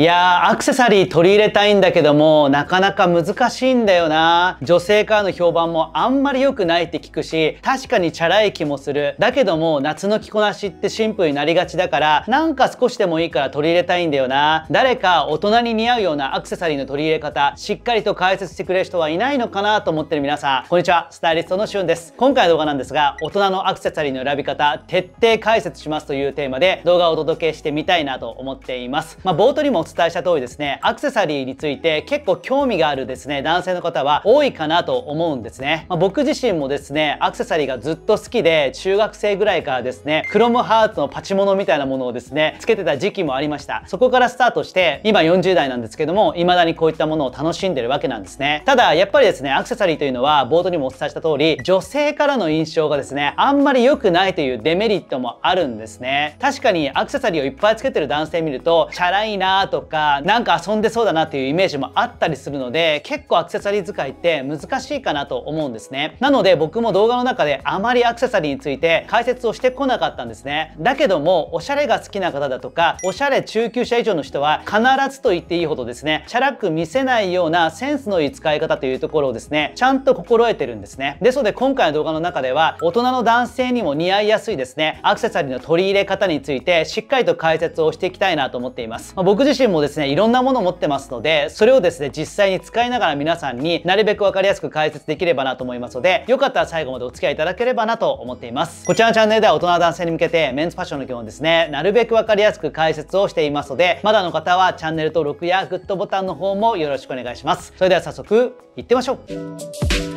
いやー、アクセサリー取り入れたいんだけども、なかなか難しいんだよな。女性からの評判もあんまり良くないって聞くし、確かにチャラい気もする。だけども、夏の着こなしってシンプルになりがちだから、なんか少しでもいいから取り入れたいんだよな。誰か大人に似合うようなアクセサリーの取り入れ方、しっかりと解説してくれる人はいないのかなと思ってる皆さん。こんにちは、スタイリストのしゅんです。今回の動画なんですが、大人のアクセサリーの選び方、徹底解説しますというテーマで動画をお届けしてみたいなと思っています。まあ、冒頭にも伝えした通りですね、アクセサリーについて結構興味があるですね、男性の方は多いかなと思うんですね。まあ、僕自身もですね、アクセサリーがずっと好きで、中学生ぐらいからですね、クロムハーツのパチモノみたいなものをですね、つけてた時期もありました。そこからスタートして、今40代なんですけども、未だにこういったものを楽しんでるわけなんですね。ただ、やっぱりですね、アクセサリーというのは、冒頭にもお伝えした通り、女性からの印象がですね、あんまり良くないというデメリットもあるんですね。確かにアクセサリーをいっぱいつけてる男性見ると、チャラいなととかなんか遊んでそうだなっていうイメージもあったりするので結構アクセサリー使いって難しいかなと思うんですねなので僕も動画の中であまりアクセサリーについて解説をしてこなかったんですねだけどもおしゃれが好きな方だとかおしゃれ中級者以上の人は必ずと言っていいほどですねチャラく見せないようなセンスのいい使い方というところをですねちゃんと心得てるんですねですので今回の動画の中では大人の男性にも似合いやすいですねアクセサリーの取り入れ方についてしっかりと解説をしていきたいなと思っています、まあ、僕自身自身もですね、いろんなものを持ってますので、それをですね、実際に使いながら皆さんになるべくわかりやすく解説できればなと思いますので、よかったら最後までお付き合いいただければなと思っています。こちらのチャンネルでは大人男性に向けて、メンズファッションの基本ですね、なるべくわかりやすく解説をしていますので、まだの方はチャンネル登録やグッドボタンの方もよろしくお願いします。それでは早速、行ってみましょう。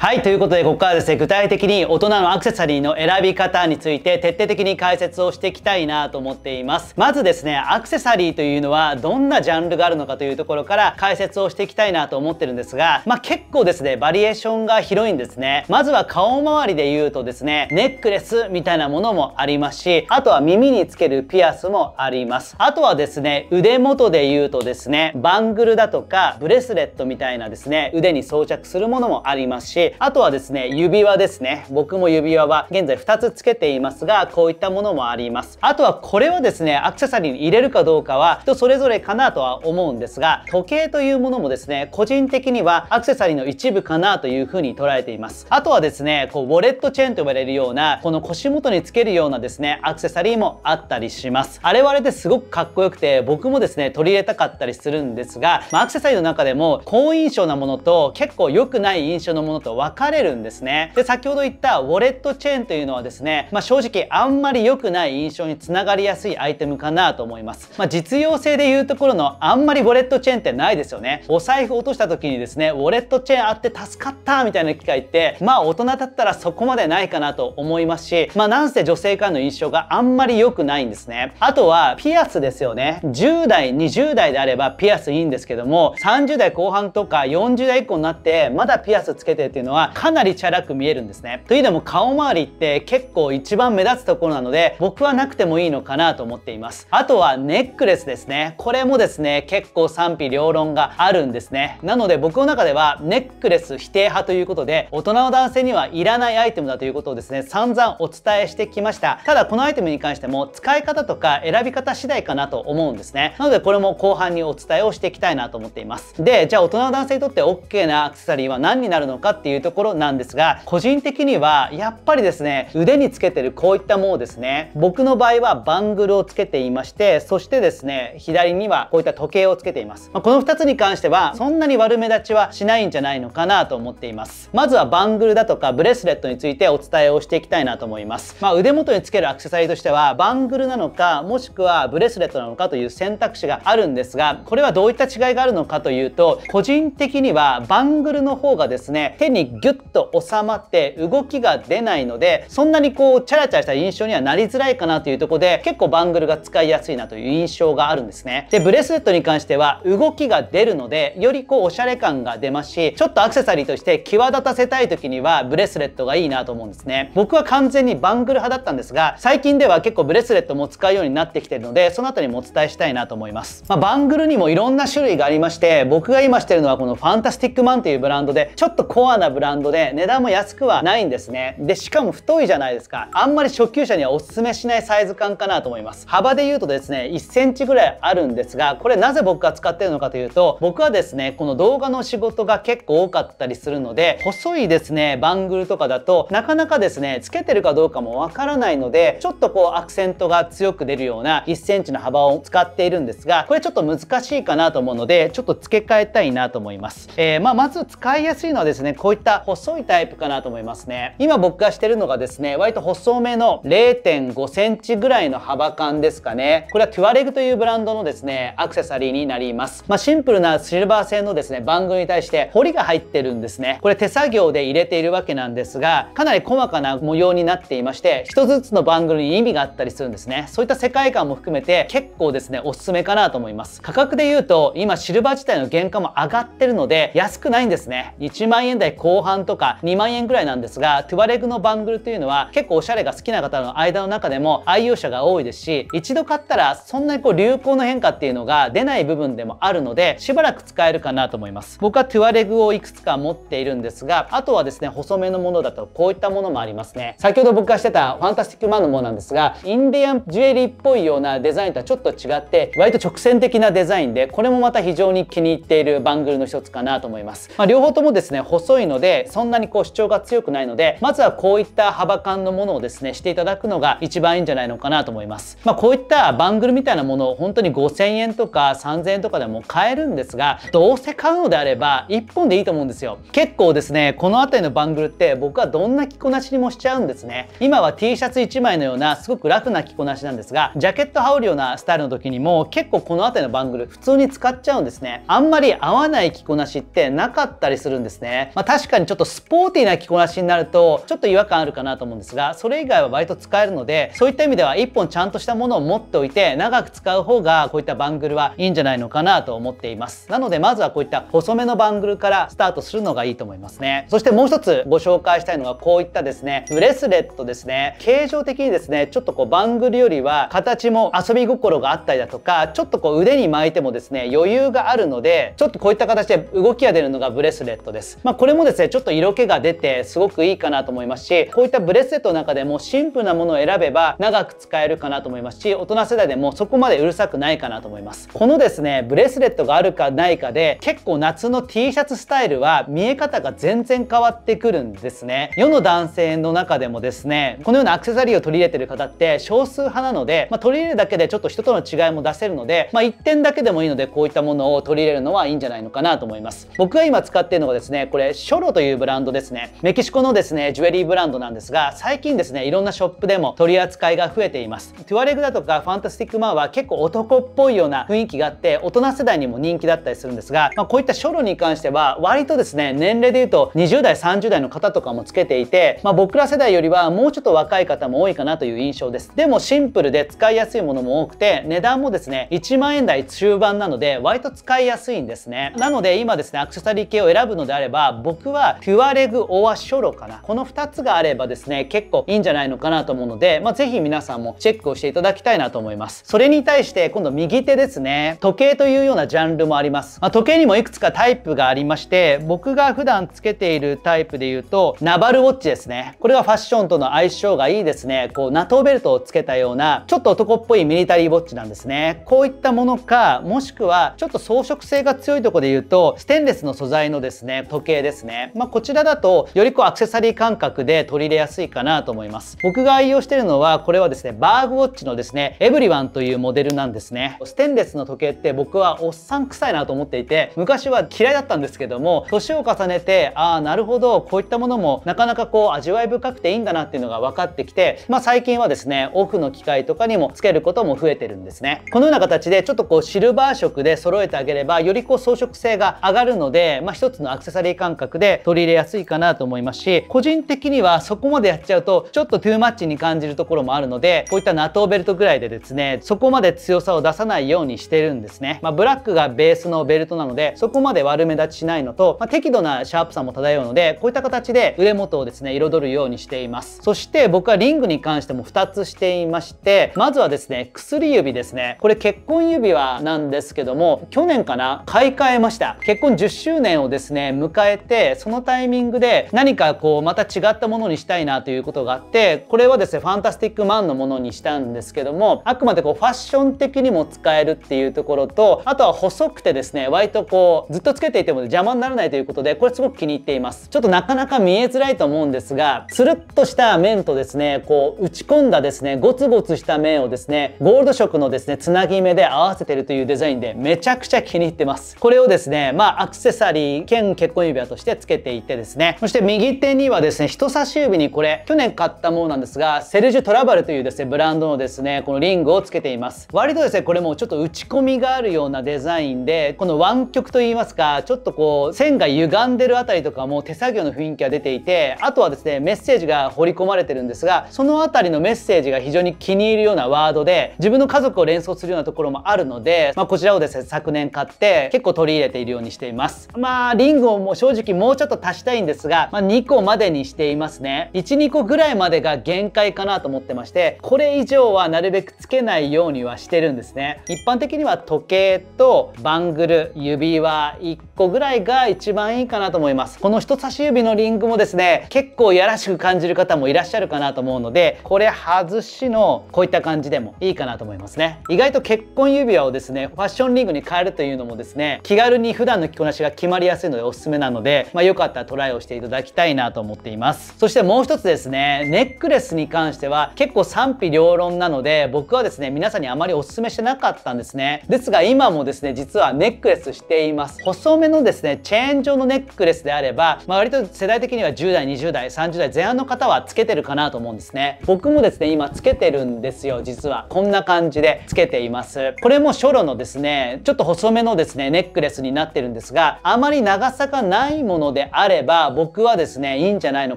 はい。ということで、ここからですね、具体的に大人のアクセサリーの選び方について徹底的に解説をしていきたいなと思っています。まずですね、アクセサリーというのはどんなジャンルがあるのかというところから解説をしていきたいなと思ってるんですが、まあ、結構ですね、バリエーションが広いんですね。まずは顔周りで言うとですね、ネックレスみたいなものもありますし、あとは耳につけるピアスもあります。あとはですね、腕元で言うとですね、バングルだとかブレスレットみたいなですね、腕に装着するものもありますし、あとはですね、指輪ですね。僕も指輪は現在2つつけていますが、こういったものもあります。あとはこれはですね、アクセサリーに入れるかどうかは人それぞれかなとは思うんですが、時計というものもですね、個人的にはアクセサリーの一部かなというふうに捉えています。あとはですね、こうウォレットチェーンと呼ばれるような、この腰元につけるようなですね、アクセサリーもあったりします。あれはあれですごくかっこよくて、僕もですね、取り入れたかったりするんですが、まあ、アクセサリーの中でも好印象なものと結構良くない印象のものと分かれるんですね。で、先ほど言ったウォレットチェーンというのはですね、まあ、正直あんまり良くない印象につながりやすいアイテムかなと思います。まあ、実用性でいうところのあんまりウォレットチェーンってないですよね。お財布落とした時にですね、ウォレットチェーンあって助かったみたいな機会って、まあ大人だったらそこまでないかなと思いますし、まあなんせ女性からの印象があんまり良くないんですね。あとはピアスですよね。10代、20代であればピアスいいんですけども、30代後半とか40代以降になってまだピアスつけてっていうののはかなりチャラく見えるんですね。というのも顔周りって結構一番目立つところなので僕はなくてもいいのかなと思っています。あとはネックレスですね。これもですね結構賛否両論があるんですね。なので僕の中ではネックレス否定派ということで大人の男性にはいらないアイテムだということをですね散々お伝えしてきました。ただこのアイテムに関しても使い方とか選び方次第かなと思うんですね。なのでこれも後半にお伝えをしていきたいなと思っています。でじゃあ大人の男性にとって OK なアクセサリーは何になるのかっていううところなんですが、個人的にはやっぱりですね、腕につけてるこういったものですね、僕の場合はバングルをつけていまして、そしてですね、左にはこういった時計をつけています。まあ、この2つに関しては、そんなに悪目立ちはしないんじゃないのかなと思っています。まずはバングルだとかブレスレットについてお伝えをしていきたいなと思います。まあ、腕元につけるアクセサリーとしては、バングルなのか、もしくはブレスレットなのかという選択肢があるんですが、これはどういった違いがあるのかというと、個人的にはバングルの方がですね、手ににギュッと収まって動きが出ないのでそんなにこうチャラチャラした印象にはなりづらいかなというとこで結構バングルが使いやすいなという印象があるんですねでブレスレットに関しては動きが出るのでよりこうおしゃれ感が出ますしちょっとアクセサリーとして際立たせたい時にはブレスレットがいいなと思うんですね僕は完全にバングル派だったんですが最近では結構ブレスレットも使うようになってきてるのでその辺りもお伝えしたいなと思います、まあ、バングルにもいろんな種類がありまして僕が今してるのはこのファンタスティックマンというブランドでちょっとコアなブランドで値段も安くはないんですねでしかも太いじゃないですかあんまり初級者にはおすすめしないサイズ感かなと思います幅で言うとですね1センチぐらいあるんですがこれなぜ僕が使ってるのかというと僕はですねこの動画の仕事が結構多かったりするので細いですねバングルとかだとなかなかですねつけてるかどうかもわからないのでちょっとこうアクセントが強く出るような1 c m の幅を使っているんですがこれちょっと難しいかなと思うのでちょっと付け替えたいなと思います、えー、まあ、まず使いやすいのはですねこういっった細いタイプかなと思いますね。今僕がしてるのがですね、割と細めの0.5センチぐらいの幅感ですかね。これはトゥアレグというブランドのですね、アクセサリーになります。まあ、シンプルなシルバー製のですね、バングに対して彫りが入ってるんですね。これ手作業で入れているわけなんですが、かなり細かな模様になっていまして、一つずつのバングに意味があったりするんですね。そういった世界観も含めて結構ですね、おすすめかなと思います。価格で言うと、今シルバー自体の原価も上がってるので、安くないんですね。1万円台後後半とか2万円ぐらいなんですがトゥアレグのバングルというのは結構おしゃれが好きな方の間の中でも愛用者が多いですし一度買ったらそんなにこう流行の変化っていうのが出ない部分でもあるのでしばらく使えるかなと思います僕はトゥアレグをいくつか持っているんですがあとはですね細めのものだとこういったものもありますね先ほど僕がしてたファンタスティックマンのものなんですがインディアンジュエリーっぽいようなデザインとはちょっと違って割と直線的なデザインでこれもまた非常に気に入っているバングルの一つかなと思います、まあ、両方ともですね細いのでそんなにこう主張が強くないのでまずはこういった幅感のものをですねしていただくのが一番いいんじゃないのかなと思います、まあ、こういったバングルみたいなものを本当に5000円とか3000円とかでも買えるんですがどうせ買うのであれば1本でいいと思うんですよ結構ですねこの辺りのバングルって僕はどんな着こなしにもしちゃうんですね今は T シャツ1枚のようなすごく楽な着こなしなんですがジャケット羽織るようなスタイルの時にも結構この辺りのバングル普通に使っちゃうんですねあんまり合わない着こなしってなかったりするんですね、まあかにちょっとスポーティーな着こなしになるとちょっと違和感あるかなと思うんですがそれ以外は割と使えるのでそういった意味では1本ちゃんとしたものを持っておいて長く使う方がこういったバングルはいいんじゃないのかなと思っていますなのでまずはこういった細めのバングルからスタートするのがいいと思いますねそしてもう一つご紹介したいのがこういったですねブレスレットですね形状的にですねちょっとこうバングルよりは形も遊び心があったりだとかちょっとこう腕に巻いてもですね余裕があるのでちょっとこういった形で動きが出るのがブレスレットですまあ、これもですねですね、ちょっと色気が出てすごくいいかなと思いますし、こういったブレスレットの中でもシンプルなものを選べば長く使えるかなと思いますし、大人世代でもそこまでうるさくないかなと思います。このですね、ブレスレットがあるかないかで、結構夏の T シャツスタイルは見え方が全然変わってくるんですね。世の男性の中でもですね、このようなアクセサリーを取り入れてる方って少数派なので、まあ、取り入れるだけでちょっと人との違いも出せるので、まあ、1点だけでもいいのでこういったものを取り入れるのはいいんじゃないのかなと思います。僕が今使っているのがですね、これ、ショロというブランドですね。メキシコのですね、ジュエリーブランドなんですが、最近ですね、いろんなショップでも取り扱いが増えています。トゥアレグだとかファンタスティックマンは結構男っぽいような雰囲気があって、大人世代にも人気だったりするんですが、まあ、こういったショロに関しては、割とですね、年齢で言うと20代、30代の方とかもつけていて、まあ、僕ら世代よりはもうちょっと若い方も多いかなという印象です。でもシンプルで使いやすいものも多くて、値段もですね、1万円台中盤なので、割と使いやすいんですね。なので今ですね、アクセサリー系を選ぶのであれば、僕ははトゥアレグ・オア・ショロかなこの2つがあればですね結構いいんじゃないのかなと思うので、まあ、ぜひ皆さんもチェックをしていただきたいなと思いますそれに対して今度右手ですね時計というようなジャンルもあります、まあ、時計にもいくつかタイプがありまして僕が普段つけているタイプで言うとナバルウォッチですねこれはファッションとの相性がいいですねこうナトーベルトをつけたようなちょっと男っぽいミリタリーウォッチなんですねこういったものかもしくはちょっと装飾性が強いとこで言うとステンレスの素材のですね時計ですねまあ、こちらだとよりこうアクセサリー感覚で取り入れやすいかなと思います。僕が愛用してるのはこれはですね、バーグウォッチのですね、エブリワンというモデルなんですね。ステンレスの時計って僕はおっさん臭いなと思っていて、昔は嫌いだったんですけども、年を重ねて、ああ、なるほど、こういったものもなかなかこう味わい深くていいんだなっていうのが分かってきて、まあ、最近はですね、オフの機械とかにもつけることも増えてるんですね。このような形でちょっとこうシルバー色で揃えてあげれば、よりこう装飾性が上がるので、まあ、一つのアクセサリー感覚で取り入れやすいかなと思いますし個人的にはそこまでやっちゃうとちょっとトゥーマッチに感じるところもあるのでこういったナトーベルトぐらいでですねそこまで強さを出さないようにしてるんですね、まあ、ブラックがベースのベルトなのでそこまで悪目立ちしないのと、まあ、適度なシャープさも漂うのでこういった形で腕元をですね彩るようにしていますそして僕はリングに関しても2つしていましてまずはですね薬指ですねこれ結婚指輪なんですけども去年かな買い替えました結婚10周年をですね迎えてそのタイミングで何かこうまた違ったものにしたいなということがあってこれはですねファンタスティックマンのものにしたんですけどもあくまでこうファッション的にも使えるっていうところとあとは細くてですね割とこうずっとつけていても邪魔にならないということでこれすごく気に入っていますちょっとなかなか見えづらいと思うんですがつるっとした面とですねこう打ち込んだですねゴツゴツした面をですねゴールド色のですねつなぎ目で合わせてるというデザインでめちゃくちゃ気に入ってますこれをですねまあアクセサリー兼結婚指輪としてつけていてですね、そして右手にはですね、人差し指にこれ、去年買ったものなんですが、セルジュトラバルというですね、ブランドのですね、このリングをつけています。割とですね、これもちょっと打ち込みがあるようなデザインで、この湾曲といいますか、ちょっとこう、線が歪んでるあたりとかも手作業の雰囲気が出ていて、あとはですね、メッセージが彫り込まれてるんですが、そのあたりのメッセージが非常に気に入るようなワードで、自分の家族を連想するようなところもあるので、まあ、こちらをですね、昨年買って、結構取り入れているようにしています。まあ、リングをもう正直もうちょっと足したいんですが、まあ、2個までにしていますね。1、2個ぐらいまでが限界かなと思ってまして、これ以上はなるべくつけないようにはしてるんですね。一般的には時計とバングル、指輪1個ぐらいが一番いいかなと思います。この人差し指のリングもですね、結構やらしく感じる方もいらっしゃるかなと思うので、これ外しのこういった感じでもいいかなと思いますね。意外と結婚指輪をですね、ファッションリングに変えるというのもですね、気軽に普段の着こなしが決まりやすいのでおすすめなので、まあよかったらトライをしていただきたいなと思っていますそしてもう一つですねネックレスに関しては結構賛否両論なので僕はですね皆さんにあまりお勧めしてなかったんですねですが今もですね実はネックレスしています細めのですねチェーン状のネックレスであれば、まあ、割と世代的には10代20代30代前半の方はつけてるかなと思うんですね僕もですね今つけてるんですよ実はこんな感じでつけていますこれも初ロのですねちょっと細めのですねネックレスになってるんですがあまり長さがないものでであれば、僕はですね、いいんじゃないの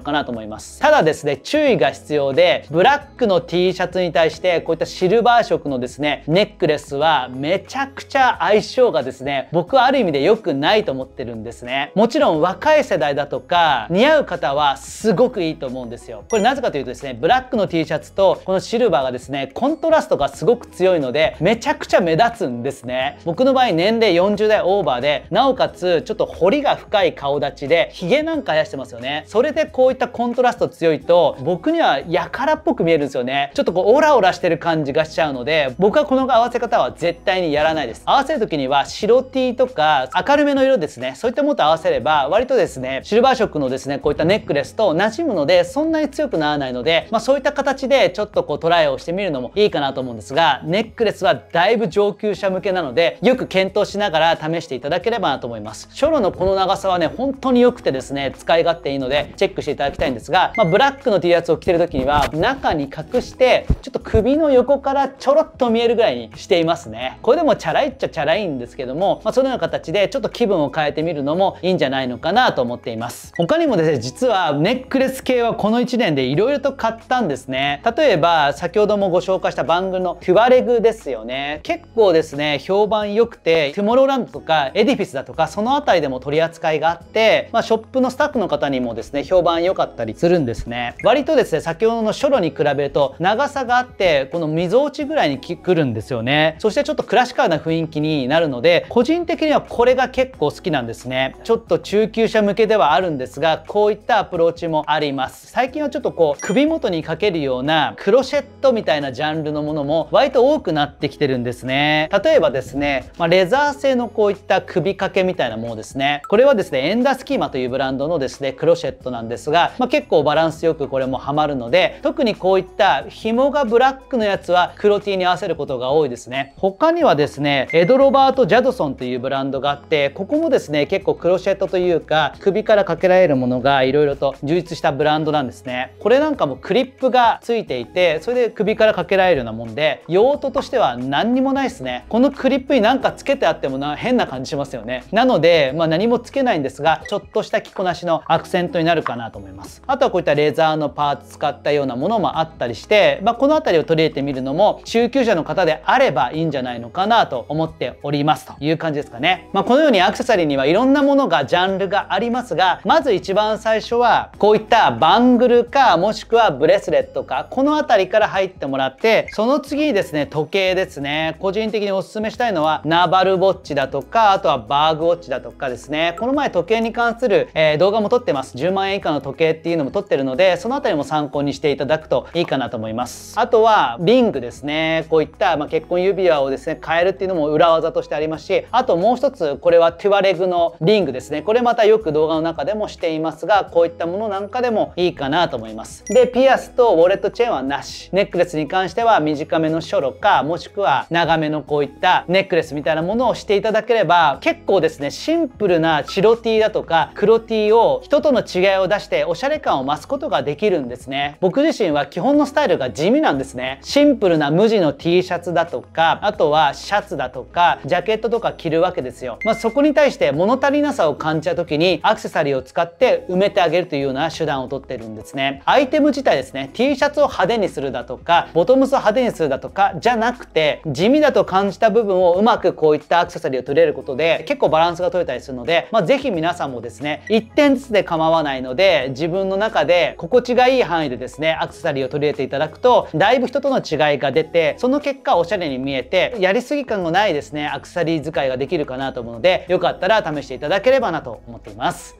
かなと思います。ただですね、注意が必要で、ブラックの T シャツに対して、こういったシルバー色のですね、ネックレスはめちゃくちゃ相性がですね、僕はある意味で良くないと思ってるんですね。もちろん若い世代だとか、似合う方はすごくいいと思うんですよ。これなぜかというとですね、ブラックの T シャツとこのシルバーがですね、コントラストがすごく強いので、めちゃくちゃ目立つんですね。僕の場合年齢40代オーバーで、なおかつちょっと彫りが深い顔立ちで、で、ヒゲなんか生やしてますよね。それでこういったコントラスト強いと、僕にはやからっぽく見えるんですよね。ちょっとこう、オラオラしてる感じがしちゃうので、僕はこの合わせ方は絶対にやらないです。合わせる時には白 T とか明るめの色ですね。そういったものと合わせれば、割とですね、シルバー色のですね、こういったネックレスと馴染むので、そんなに強くならないので、まあそういった形でちょっとこうトライをしてみるのもいいかなと思うんですが、ネックレスはだいぶ上級者向けなので、よく検討しながら試していただければなと思います。ショロのこの長さはね、本当に良くてですね、使い勝手いいので、チェックしていただきたいんですが、まあ、ブラックの T シャツを着てる時には、中に隠して、ちょっと首の横からちょろっと見えるぐらいにしていますね。これでもチャラいっちゃチャラいんですけども、まあ、そのような形で、ちょっと気分を変えてみるのもいいんじゃないのかなと思っています。他にもですね、実はネックレス系はこの1年で色々と買ったんですね。例えば、先ほどもご紹介した番組のフアレグですよね。結構ですね、評判良くて、トゥモローランドとかエディフィスだとか、その辺りでも取り扱いがあって、まあ、ショップのスタッフの方にもですね評判良かったりするんですね割とですね先ほどのショロに比べると長さがあってこのみぞおちぐらいに来るんですよねそしてちょっとクラシカルな雰囲気になるので個人的にはこれが結構好きなんですねちょっと中級者向けではあるんですがこういったアプローチもあります最近はちょっとこう首元にかけるようなクロシェットみたいなジャンルのものも割と多くなってきてるんですね例えばですね、まあ、レザー製のこういった首掛けみたいなものですねこれはですねエンダースキーマというブランドのですねクロシェットなんですが、まあ、結構バランスよくこれもハマるので特にこういった紐がブラックのやつは黒 T に合わせることが多いですね他にはですねエド・ロバート・ジャドソンというブランドがあってここもですね結構クロシェットというか首からかけられるものがいろいろと充実したブランドなんですねこれなんかもクリップがついていてそれで首からかけられるようなもんで用途としては何にもないですねこのクリップになんかつけてあってもな変な感じしますよねなので、まあ、何もつけないんですがちょっっとした着こなしのアクセントになるかなと思いますあとはこういったレザーのパーツ使ったようなものもあったりして、まあ、この辺りを取り入れてみるのも中級者の方であればいいんじゃないのかなと思っておりますという感じですかね、まあ、このようにアクセサリーにはいろんなものがジャンルがありますがまず一番最初はこういったバングルかもしくはブレスレットかこの辺りから入ってもらってその次にですね時計ですね個人的におすすめしたいのはナバルウォッチだとかあとはバーグウォッチだとかですねこの前時計に関関る、えー、動画も撮ってます。10万円以下の時計っていうのも撮ってるので、そのありも参考にしていただくといいかなと思います。あとは、リングですね。こういった、まあ、結婚指輪をですね、変えるっていうのも裏技としてありますし、あともう一つ、これはトゥアレグのリングですね。これまたよく動画の中でもしていますが、こういったものなんかでもいいかなと思います。で、ピアスとウォレットチェーンはなし。ネックレスに関しては短めのショロか、もしくは長めのこういったネックレスみたいなものをしていただければ、結構ですね、シンプルな白 T だとか、黒 T を人との違いを出しておしゃれ感を増すことができるんですね僕自身は基本のスタイルが地味なんですねシンプルな無地の T シャツだとかあとはシャツだとかジャケットとか着るわけですよまあ、そこに対して物足りなさを感じた時にアクセサリーを使って埋めてあげるというような手段を取ってるんですねアイテム自体ですね T シャツを派手にするだとかボトムスを派手にするだとかじゃなくて地味だと感じた部分をうまくこういったアクセサリーを取れることで結構バランスが取れたりするので、まあ、是非皆さんもですねですね1点ずつで構わないので自分の中で心地がいい範囲でですねアクセサリーを取り入れていただくとだいぶ人との違いが出てその結果おしゃれに見えてやりすぎ感のないですねアクセサリー使いができるかなと思うのでよかったら試していただければなと思っています。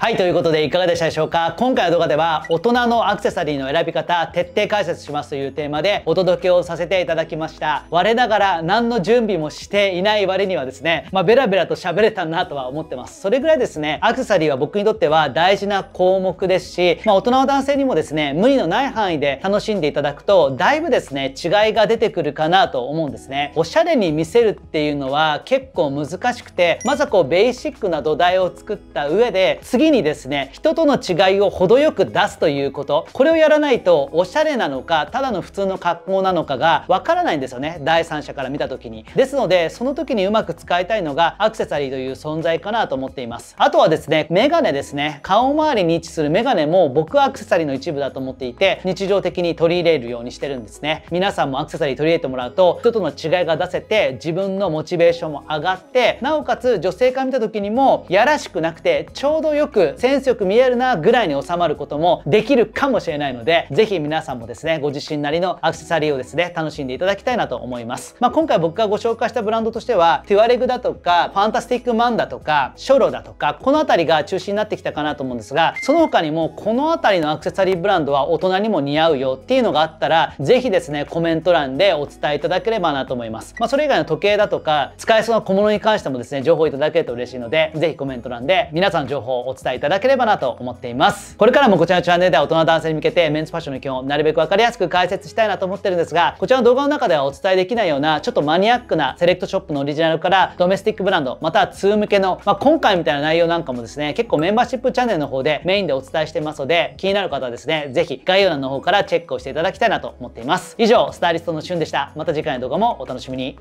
はい、ということでいかがでしたでしょうか今回の動画では大人のアクセサリーの選び方徹底解説しますというテーマでお届けをさせていただきました。我ながら何の準備もしていない割にはですね、まあ、ベラベラと喋れたなとは思ってます。それぐらいですね、アクセサリーは僕にとっては大事な項目ですし、まあ、大人の男性にもですね、無理のない範囲で楽しんでいただくと、だいぶですね、違いが出てくるかなと思うんですね。おしゃれに見せるっていうのは結構難しくて、まずはこうベーシックな土台を作った上で、次にですね人との違いを程よく出すということこれをやらないとおしゃれなのかただの普通の格好なのかがわからないんですよね第三者から見た時にですのでその時にうまく使いたいのがアクセサリーという存在かなと思っていますあとはですねメガネですね顔周りに位置するメガネも僕はアクセサリーの一部だと思っていて日常的に取り入れるようにしてるんですね皆さんもアクセサリー取り入れてもらうと人との違いが出せて自分のモチベーションも上がってなおかつ女性から見た時にもやらしくなくてちょうどよくくセンスよく見えるなぐらいに収まることもできるかもしれないので、ぜひ皆さんもですね、ご自身なりのアクセサリーをですね、楽しんでいただきたいなと思います。まあ、今回僕がご紹介したブランドとしては、テュアレグだとか、ファンタスティックマンだとか、ショロだとか、この辺りが中心になってきたかなと思うんですが、その他にもこの辺りのアクセサリーブランドは大人にも似合うよっていうのがあったら、ぜひですね、コメント欄でお伝えいただければなと思います。まあ、それ以外の時計だとか、使えそうな小物に関してもですね、情報いただけると嬉しいので、ぜひコメント欄で皆さんの情報をお伝え伝えいただければなと思っていますこれからもこちらのチャンネルでは大人男性に向けてメンズファッションの基本をなるべく分かりやすく解説したいなと思ってるんですがこちらの動画の中ではお伝えできないようなちょっとマニアックなセレクトショップのオリジナルからドメスティックブランドまたはー向けの、まあ、今回みたいな内容なんかもですね結構メンバーシップチャンネルの方でメインでお伝えしてますので気になる方はですね是非概要欄の方からチェックをしていただきたいなと思っています以上スタイリストのしゅんでしたまた次回の動画もお楽しみに